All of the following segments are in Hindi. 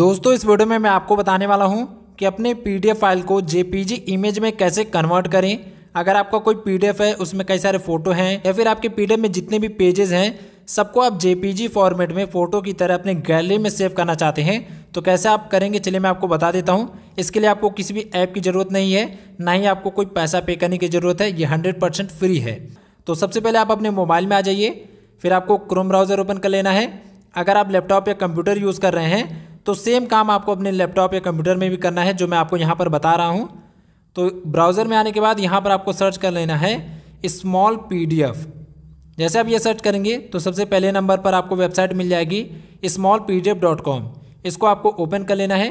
दोस्तों इस वीडियो में मैं आपको बताने वाला हूँ कि अपने पीडीएफ फाइल को जेपीजी इमेज में कैसे कन्वर्ट करें अगर आपका कोई पीडीएफ है उसमें कई सारे फ़ोटो हैं या फिर आपके पीडीएफ में जितने भी पेजेस हैं सबको आप जेपीजी फॉर्मेट में फ़ोटो की तरह अपने गैलरी में सेव करना चाहते हैं तो कैसे आप करेंगे चलिए मैं आपको बता देता हूँ इसके लिए आपको किसी भी ऐप की ज़रूरत नहीं है ना ही आपको कोई पैसा पे करने की ज़रूरत है ये हंड्रेड परसेंट फ्री है तो सबसे पहले आप अपने मोबाइल में आ जाइए फिर आपको क्रोम ब्राउज़र ओपन कर लेना है अगर आप लैपटॉप या कंप्यूटर यूज़ कर रहे हैं तो सेम काम आपको अपने लैपटॉप या कंप्यूटर में भी करना है जो मैं आपको यहाँ पर बता रहा हूँ तो ब्राउज़र में आने के बाद यहाँ पर आपको सर्च कर लेना है स्मॉल पी जैसे आप ये सर्च करेंगे तो सबसे पहले नंबर पर आपको वेबसाइट मिल जाएगी स्मॉल इसको आपको ओपन कर लेना है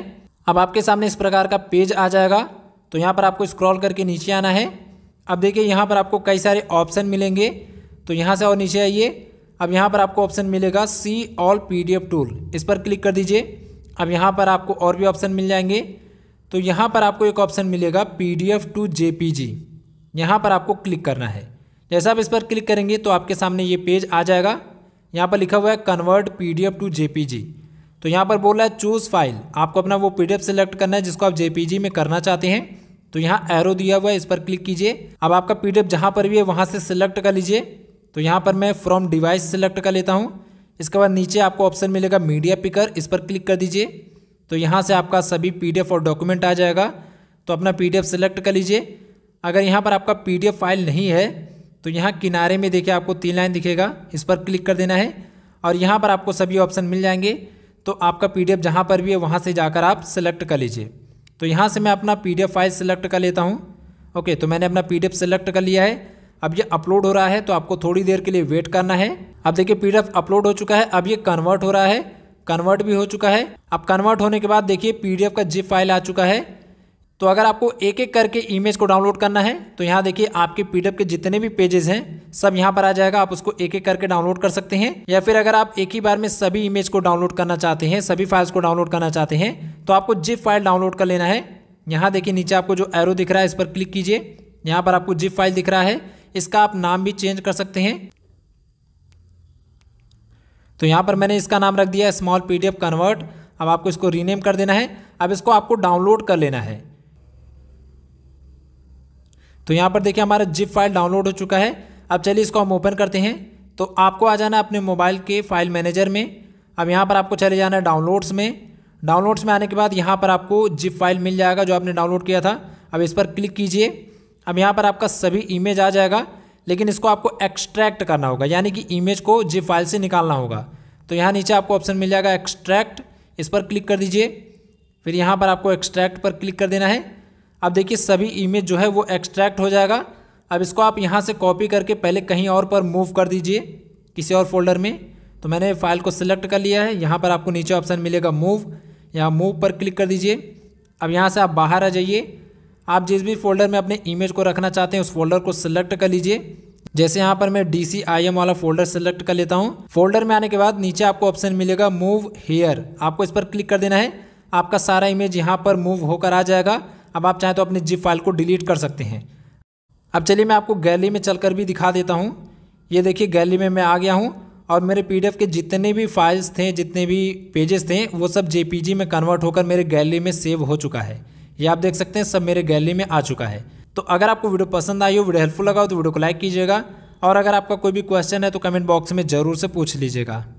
अब आपके सामने इस प्रकार का पेज आ जाएगा तो यहाँ पर आपको स्क्रॉल करके नीचे आना है अब देखिए यहाँ पर आपको कई सारे ऑप्शन मिलेंगे तो यहाँ से और नीचे आइए अब यहाँ पर आपको ऑप्शन मिलेगा सी ऑल पी टूल इस पर क्लिक कर दीजिए अब यहाँ पर आपको और भी ऑप्शन मिल जाएंगे तो यहाँ पर आपको एक ऑप्शन मिलेगा P D F to J P G यहाँ पर आपको क्लिक करना है जैसा आप इस पर क्लिक करेंगे तो आपके सामने ये पेज आ जाएगा यहाँ पर लिखा हुआ है convert P D F to J P G तो यहाँ पर बोल रहा है चूज़ फाइल आपको अपना वो पी डी एफ सेलेक्ट करना है जिसको आप जे पी जी में करना चाहते हैं तो यहाँ एरो दिया हुआ है इस पर क्लिक कीजिए अब आपका पी डी एफ जहाँ पर भी है वहाँ से सिलेक्ट कर लीजिए तो यहाँ पर मैं फ्रॉम डिवाइस सेलेक्ट कर लेता हूँ इसके बाद नीचे आपको ऑप्शन मिलेगा मीडिया पिकर इस पर क्लिक कर दीजिए तो यहाँ से आपका सभी पीडीएफ और डॉक्यूमेंट आ जाएगा तो अपना पीडीएफ सेलेक्ट कर लीजिए अगर यहाँ पर आपका पीडीएफ फाइल नहीं है तो यहाँ किनारे में देखिए आपको तीन लाइन दिखेगा इस पर क्लिक कर देना है और यहाँ पर आपको सभी ऑप्शन मिल जाएंगे तो आपका पी डी जहाँ पर भी है वहाँ से जाकर आप सेलेक्ट कर लीजिए तो यहाँ से मैं अपना पी फाइल सेलेक्ट कर लेता हूँ ओके तो मैंने अपना पी सेलेक्ट कर लिया है अब ये अपलोड हो रहा है तो आपको थोड़ी देर के लिए वेट करना है अब देखिए पीडीएफ अपलोड हो चुका है अब ये कन्वर्ट हो रहा है कन्वर्ट भी हो चुका है अब कन्वर्ट होने के बाद देखिए पीडीएफ का जिप फाइल आ चुका है तो अगर आपको एक एक करके इमेज को डाउनलोड करना है तो यहाँ देखिए आपके पीडीएफ के जितने भी पेजेस हैं सब यहाँ पर आ जाएगा आप उसको एक एक करके डाउनलोड कर सकते हैं या फिर अगर आप एक ही बार में सभी इमेज को डाउनलोड करना चाहते हैं सभी फाइल्स को डाउनलोड करना चाहते हैं तो आपको जिप फाइल डाउनलोड कर लेना है यहाँ देखिए नीचे आपको जो एरो दिख रहा है इस पर क्लिक कीजिए यहाँ पर आपको जिप फाइल दिख रहा है इसका आप नाम भी चेंज कर सकते हैं तो यहाँ पर मैंने इसका नाम रख दिया स्मॉल पी कन्वर्ट अब आपको इसको रीनेम कर देना है अब इसको आपको डाउनलोड कर लेना है तो यहाँ पर देखिए हमारा जिप फाइल डाउनलोड हो चुका है अब चलिए इसको हम ओपन करते हैं तो आपको आ जाना अपने मोबाइल के फाइल मैनेजर में अब यहाँ पर आपको चले जाना है डाउनलोड्स में डाउनलोड्स में आने के बाद यहाँ पर आपको जिप फाइल मिल जाएगा जो आपने डाउनलोड किया था अब इस पर क्लिक कीजिए अब यहाँ पर आपका सभी इमेज आ जाएगा लेकिन इसको आपको एक्सट्रैक्ट करना होगा यानी कि इमेज को जी फाइल से निकालना होगा तो यहाँ नीचे आपको ऑप्शन मिल जाएगा एक्सट्रैक्ट इस पर क्लिक कर दीजिए फिर यहाँ पर आपको एक्सट्रैक्ट पर क्लिक कर देना है अब देखिए सभी इमेज जो है वो एक्सट्रैक्ट हो जाएगा अब इसको आप यहाँ से कॉपी करके पहले कहीं और पर मूव कर दीजिए किसी और फोल्डर में तो मैंने फाइल को सिलेक्ट कर लिया है यहाँ पर आपको नीचे ऑप्शन मिलेगा मूव यहाँ मूव पर क्लिक कर दीजिए अब यहाँ से आप बाहर आ जाइए आप जिस भी फोल्डर में अपने इमेज को रखना चाहते हैं उस फोल्डर को सिलेक्ट कर लीजिए जैसे यहाँ पर मैं डी सी आई एम वाला फोल्डर सेलेक्ट कर लेता हूँ फोल्डर में आने के बाद नीचे आपको ऑप्शन मिलेगा मूव हेयर आपको इस पर क्लिक कर देना है आपका सारा इमेज यहाँ पर मूव होकर आ जाएगा अब आप चाहें तो अपने जिप फाइल को डिलीट कर सकते हैं अब चलिए मैं आपको गैलरी में चलकर भी दिखा देता हूँ ये देखिए गैलरी में मैं आ गया हूँ और मेरे पी के जितने भी फाइल्स थे जितने भी पेजेस थे वो सब जे में कन्वर्ट होकर मेरे गैलरी में सेव हो चुका है ये आप देख सकते हैं सब मेरे गैलरी में आ चुका है तो अगर आपको वीडियो पसंद आई हो वीडियो हेल्पफुल लगा हो तो वीडियो को लाइक कीजिएगा और अगर आपका कोई भी क्वेश्चन है तो कमेंट बॉक्स में ज़रूर से पूछ लीजिएगा